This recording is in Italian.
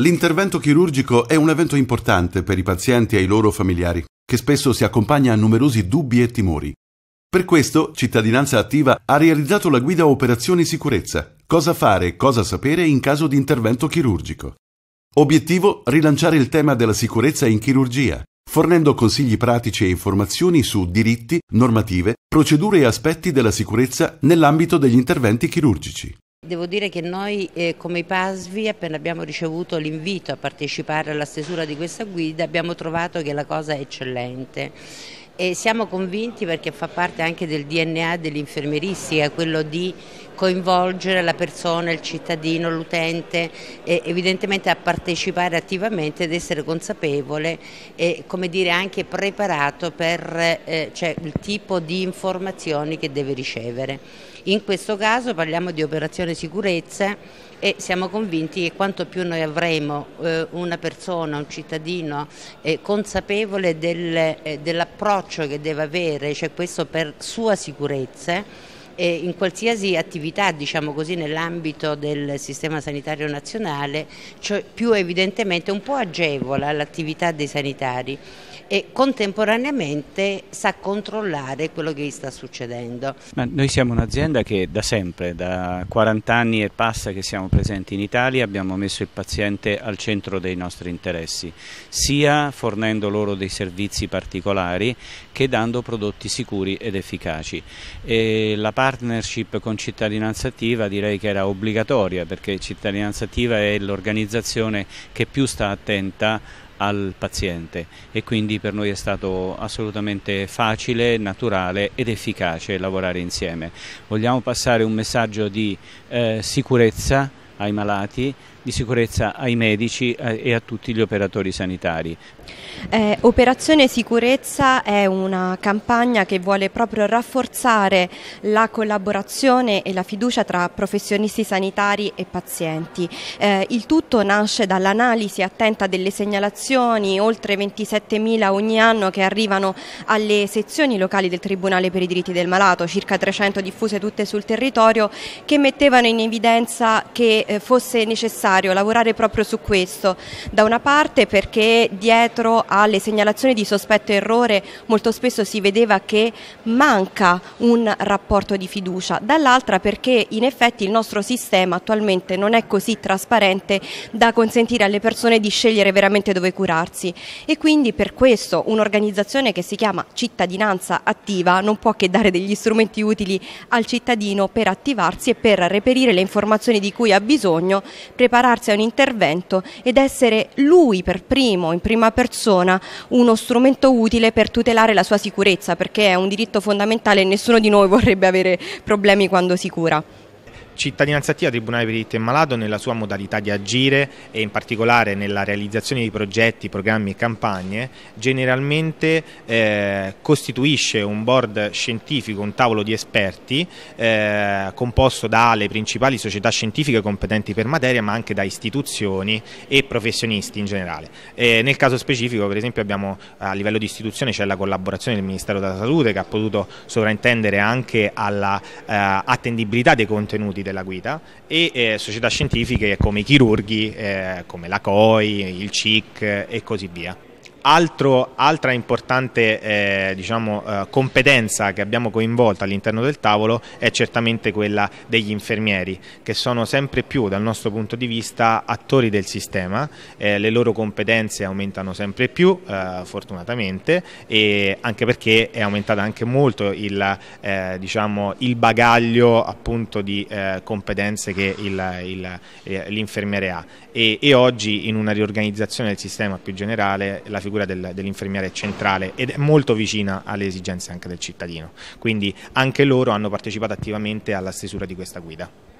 L'intervento chirurgico è un evento importante per i pazienti e i loro familiari, che spesso si accompagna a numerosi dubbi e timori. Per questo Cittadinanza Attiva ha realizzato la guida Operazioni Sicurezza, cosa fare e cosa sapere in caso di intervento chirurgico. Obiettivo rilanciare il tema della sicurezza in chirurgia, fornendo consigli pratici e informazioni su diritti, normative, procedure e aspetti della sicurezza nell'ambito degli interventi chirurgici. Devo dire che noi eh, come PASVI appena abbiamo ricevuto l'invito a partecipare alla stesura di questa guida abbiamo trovato che la cosa è eccellente e siamo convinti perché fa parte anche del DNA dell'infermieristica quello di coinvolgere la persona, il cittadino, l'utente, evidentemente a partecipare attivamente ed essere consapevole e come dire, anche preparato per eh, cioè, il tipo di informazioni che deve ricevere. In questo caso parliamo di operazione sicurezza e siamo convinti che quanto più noi avremo eh, una persona, un cittadino eh, consapevole del, eh, dell'approccio che deve avere, cioè questo per sua sicurezza, e in qualsiasi attività diciamo così, nell'ambito del sistema sanitario nazionale cioè più evidentemente un po' agevola l'attività dei sanitari e contemporaneamente sa controllare quello che gli sta succedendo. Ma noi siamo un'azienda che da sempre, da 40 anni e passa che siamo presenti in Italia, abbiamo messo il paziente al centro dei nostri interessi, sia fornendo loro dei servizi particolari che dando prodotti sicuri ed efficaci. E la parte partnership con Cittadinanza Attiva direi che era obbligatoria perché Cittadinanza Attiva è l'organizzazione che più sta attenta al paziente e quindi per noi è stato assolutamente facile, naturale ed efficace lavorare insieme. Vogliamo passare un messaggio di eh, sicurezza ai malati, di sicurezza ai medici eh, e a tutti gli operatori sanitari. Eh, Operazione Sicurezza è una campagna che vuole proprio rafforzare la collaborazione e la fiducia tra professionisti sanitari e pazienti. Eh, il tutto nasce dall'analisi attenta delle segnalazioni, oltre 27.000 ogni anno che arrivano alle sezioni locali del Tribunale per i diritti del malato, circa 300 diffuse tutte sul territorio, che mettevano in evidenza che eh, fosse necessario necessario lavorare proprio su questo, da una parte perché dietro alle segnalazioni di sospetto e errore molto spesso si vedeva che manca un rapporto di fiducia, dall'altra perché in effetti il nostro sistema attualmente non è così trasparente da consentire alle persone di scegliere veramente dove curarsi e quindi per questo un'organizzazione che si chiama cittadinanza attiva non può che dare degli strumenti utili al cittadino per attivarsi e per reperire le informazioni di cui ha bisogno, preparare prepararsi a un intervento ed essere lui per primo, in prima persona, uno strumento utile per tutelare la sua sicurezza, perché è un diritto fondamentale e nessuno di noi vorrebbe avere problemi quando si cura. Cittadinanza attiva Tribunale per i diritti del malato nella sua modalità di agire e in particolare nella realizzazione di progetti, programmi e campagne generalmente eh, costituisce un board scientifico, un tavolo di esperti eh, composto dalle principali società scientifiche competenti per materia ma anche da istituzioni e professionisti in generale. Eh, nel caso specifico per esempio abbiamo a livello di istituzione c'è la collaborazione del Ministero della Salute che ha potuto sovraintendere anche all'attendibilità eh, dei contenuti della guida e eh, società scientifiche come i chirurghi, eh, come la COI, il CIC eh, e così via. Altro, altra importante eh, diciamo, eh, competenza che abbiamo coinvolto all'interno del tavolo è certamente quella degli infermieri, che sono sempre più, dal nostro punto di vista, attori del sistema, eh, le loro competenze aumentano sempre più, eh, fortunatamente, anche perché è aumentato anche molto il, eh, diciamo, il bagaglio appunto, di eh, competenze che l'infermiere ha. E, e oggi in una riorganizzazione del sistema più generale la figura figura del, dell'infermiere centrale ed è molto vicina alle esigenze anche del cittadino, quindi anche loro hanno partecipato attivamente alla stesura di questa guida.